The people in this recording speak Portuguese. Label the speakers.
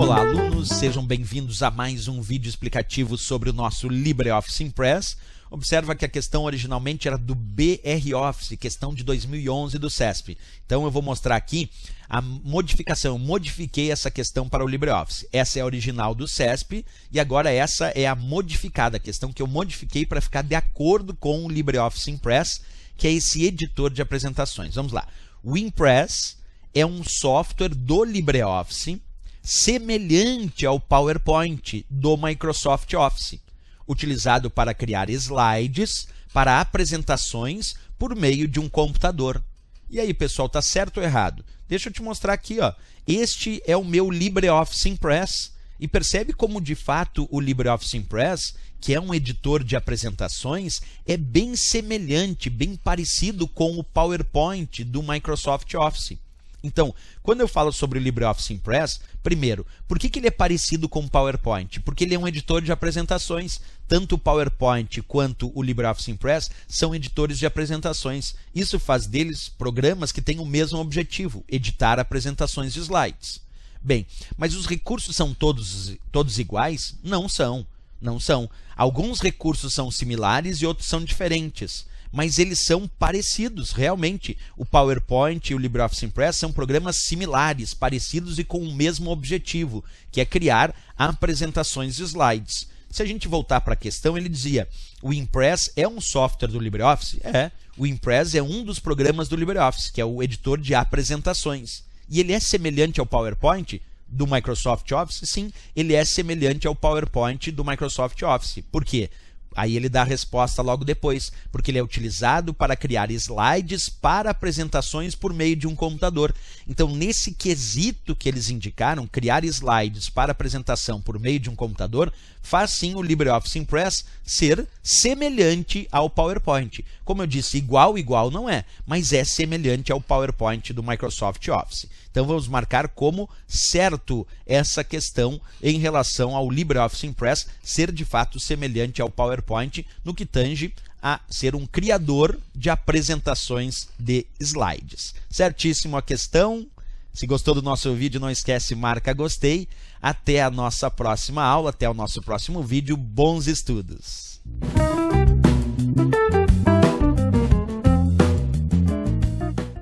Speaker 1: Olá, alunos, sejam bem-vindos a mais um vídeo explicativo sobre o nosso LibreOffice Impress. Observa que a questão originalmente era do BR Office, questão de 2011 do CESP. Então eu vou mostrar aqui a modificação, eu modifiquei essa questão para o LibreOffice. Essa é a original do CESP e agora essa é a modificada, a questão que eu modifiquei para ficar de acordo com o LibreOffice Impress, que é esse editor de apresentações. Vamos lá. O Impress é um software do LibreOffice semelhante ao PowerPoint do Microsoft Office, utilizado para criar slides para apresentações por meio de um computador. E aí, pessoal, tá certo ou errado? Deixa eu te mostrar aqui, ó. Este é o meu LibreOffice Impress. E percebe como de fato o LibreOffice Impress, que é um editor de apresentações, é bem semelhante, bem parecido com o PowerPoint do Microsoft Office. Então, quando eu falo sobre o LibreOffice Impress, primeiro, por que, que ele é parecido com o PowerPoint? Porque ele é um editor de apresentações. Tanto o PowerPoint quanto o LibreOffice Impress são editores de apresentações. Isso faz deles programas que têm o mesmo objetivo, editar apresentações de slides. Bem, mas os recursos são todos, todos iguais? Não são. Não são. Alguns recursos são similares e outros são diferentes mas eles são parecidos, realmente. O PowerPoint e o LibreOffice Impress são programas similares, parecidos e com o mesmo objetivo, que é criar apresentações de slides. Se a gente voltar para a questão, ele dizia: o Impress é um software do LibreOffice? É. O Impress é um dos programas do LibreOffice, que é o editor de apresentações. E ele é semelhante ao PowerPoint? do Microsoft Office, sim, ele é semelhante ao PowerPoint do Microsoft Office. Por quê? Aí ele dá a resposta logo depois, porque ele é utilizado para criar slides para apresentações por meio de um computador. Então, nesse quesito que eles indicaram, criar slides para apresentação por meio de um computador, faz sim o LibreOffice Impress ser semelhante ao PowerPoint. Como eu disse, igual, igual não é, mas é semelhante ao PowerPoint do Microsoft Office. Então vamos marcar como certo essa questão em relação ao LibreOffice Impress ser de fato semelhante ao PowerPoint no que tange a ser um criador de apresentações de slides. Certíssimo a questão. Se gostou do nosso vídeo, não esquece, marca gostei. Até a nossa próxima aula, até o nosso próximo vídeo. Bons estudos!